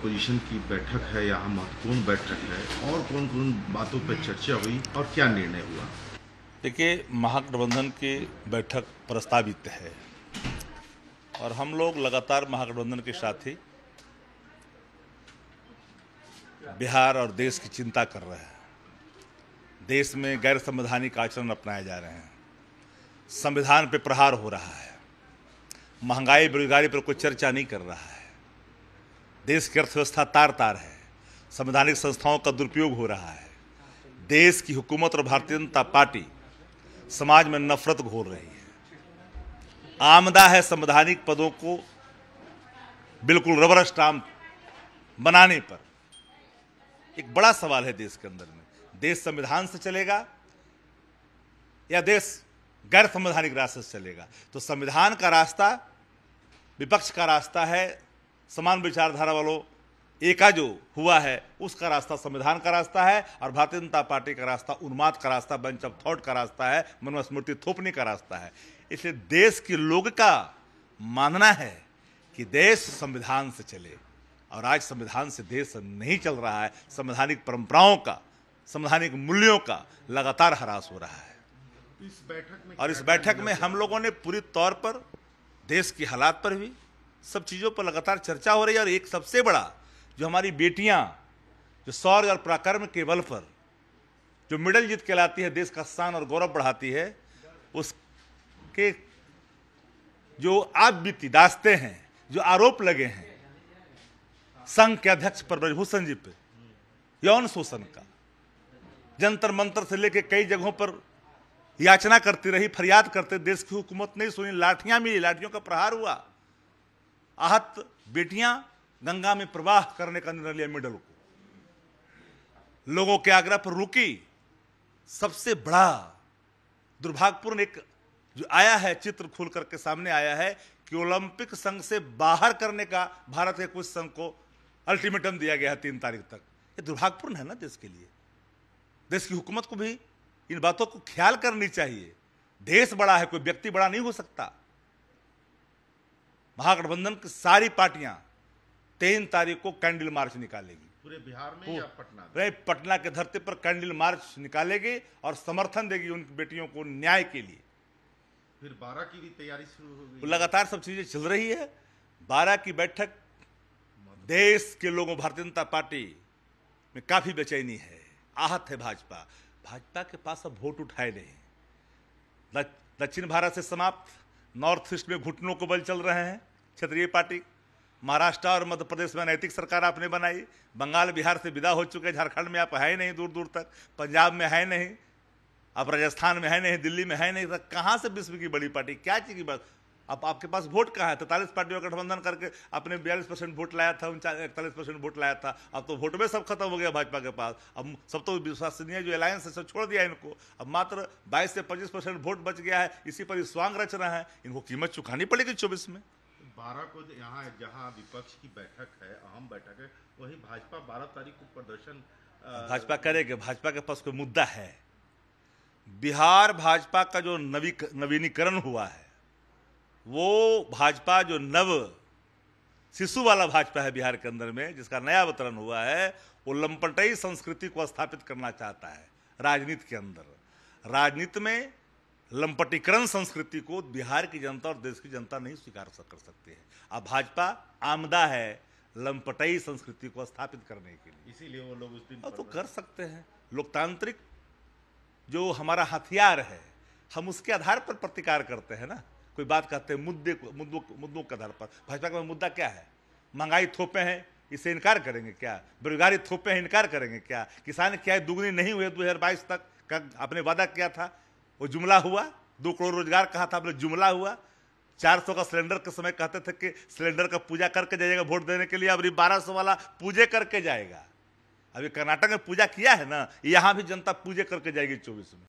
Opposition की बैठक है यहाँ महत्वपूर्ण बैठक है और कौन कौन बातों पर चर्चा हुई और क्या निर्णय हुआ देखिए महागठबंधन की बैठक प्रस्तावित है और हम लोग लगातार महागठबंधन के साथ ही बिहार और देश की चिंता कर रहे हैं देश में गैर संवैधानिक आचरण अपनाए जा रहे हैं संविधान पर प्रहार हो रहा है महंगाई बेरोजगारी पर कोई चर्चा नहीं कर रहा है देश की अर्थव्यवस्था तार तार है संवैधानिक संस्थाओं का दुरुपयोग हो रहा है देश की हुकूमत और भारतीय जनता पार्टी समाज में नफरत घोल रही है आमदा है संवैधानिक पदों को बिल्कुल रबर स्टाम बनाने पर एक बड़ा सवाल है देश के अंदर में देश संविधान से चलेगा या देश गैर संवैधानिक रास्ते से चलेगा तो संविधान का रास्ता विपक्ष का रास्ता है समान विचारधारा वालों एका जो हुआ है उसका रास्ता संविधान का रास्ता है और भारतीय जनता पार्टी का रास्ता उन्माद का रास्ता बंच ऑफ थॉट का रास्ता है मनुस्मृति थोपने का रास्ता है इसलिए देश के लोग का मानना है कि देश संविधान से चले और आज संविधान से देश नहीं चल रहा है संवैधानिक परंपराओं का संवैधानिक मूल्यों का लगातार ह्रास हो रहा है इस बैठक में और इस बैठक में हम लोगों ने पूरी तौर पर देश के हालात पर भी सब चीज़ों पर लगातार चर्चा हो रही है और एक सबसे बड़ा जो हमारी बेटियां जो सौर और पराक्रम के बल पर जो मिडल जीत कहलाती है देश का शान और गौरव बढ़ाती है उसके जो आप बीती दास्ते हैं जो आरोप लगे हैं संघ के अध्यक्ष पर ब्रजभूषण जी पे यौन शोषण का जंतर मंत्र से लेके कई जगहों पर याचना करती रही फरियाद करते देश की हुकूमत नहीं सुनी लाठियां मिली लाठियों का प्रहार हुआ आहत बेटियां गंगा में प्रवाह करने का निर्णय लिया मेडल को लोगों के आग्रह पर रुकी सबसे बड़ा दुर्भाग्यपूर्ण एक जो आया है चित्र खुल करके सामने आया है कि ओलंपिक संघ से बाहर करने का भारत के कुछ संघ को अल्टीमेटम दिया गया है तीन तारीख तक ये दुर्भाग्यपूर्ण है ना देश के लिए देश की हुकूमत को भी इन बातों को ख्याल करनी चाहिए देश बड़ा है कोई व्यक्ति बड़ा नहीं हो सकता महागठबंधन की सारी पार्टियां तेईस तारीख को कैंडल मार्च निकालेगी पूरे बिहार में या पटना में? पटना के धरती पर कैंडल मार्च निकालेगी और समर्थन देगी उनकी बेटियों को न्याय के लिए फिर बारह की भी तैयारी शुरू हो गई तो लगातार सब चीजें चल रही है बारह की बैठक देश के लोगों भारतीय जनता पार्टी में काफी बेचैनी है आहत है भाजपा भाजपा के पास अब वोट उठाए नहीं दक्षिण भारत से समाप्त नॉर्थ ईस्ट में घुटनों को बल चल रहे हैं क्षेत्रीय पार्टी महाराष्ट्र और मध्य प्रदेश में नैतिक सरकार आपने बनाई बंगाल बिहार से विदा हो चुके झारखंड में आप है नहीं दूर दूर तक पंजाब में है नहीं आप राजस्थान में है नहीं दिल्ली में है नहीं तक तो कहाँ से विश्व की बड़ी पार्टी क्या चीज़ की बात अब आपके पास वोट कहाँ है तैतालीस पार्टियों का गठबंधन करके आपने बयालीस परसेंट वोट लाया था उनचा इकतालीस परसेंट वोट लाया था अब तो वोट में सब खत्म हो गया भाजपा के पास अब सब तो विश्वसनीय जो अलायंस है सब छोड़ दिया इनको अब मात्र बाईस से पच्चीस परसेंट वोट बच गया है इसी पर स्वांग रच रहे है इनको कीमत चुकानी पड़ेगी चौबीस में बारह को यहाँ जहाँ विपक्ष की बैठक है अहम बैठक है वही भाजपा बारह तारीख को प्रदर्शन भाजपा करेगा भाजपा के पास कोई मुद्दा है बिहार भाजपा का जो नवी नवीनीकरण हुआ है वो भाजपा जो नव शिशु वाला भाजपा है बिहार के अंदर में जिसका नया अवतरण हुआ है वो लंपटई संस्कृति को स्थापित करना चाहता है राजनीति के अंदर राजनीति में लंपटीकरण संस्कृति को बिहार की जनता और देश की जनता नहीं स्वीकार कर सकती है अब भाजपा आमदा है लंपटई संस्कृति को स्थापित करने के लिए इसीलिए वो लोग उस दिन तो कर सकते हैं लोकतांत्रिक जो हमारा हथियार है हम उसके आधार पर प्रतिकार करते हैं ना कोई बात कहते हैं मुद्दे मुद्दों मुद्दों के आधार पर भाजपा का मुद्दा क्या है महंगाई थोपे हैं इसे इनकार करेंगे क्या बेरोजगारी थोपे हैं इनकार करेंगे क्या किसान क्या दुगनी नहीं हुए दो तक का आपने वादा किया था वो जुमला हुआ दो करोड़ रोजगार कहा था बोले जुमला हुआ चार सौ का सिलेंडर के समय कहते थे कि सिलेंडर का पूजा करके जाएगा वोट देने के लिए अभी बारह सौ वाला पूजे करके जाएगा अभी कर्नाटक में पूजा किया है ना यहाँ भी जनता पूजे करके जाएगी चौबीस में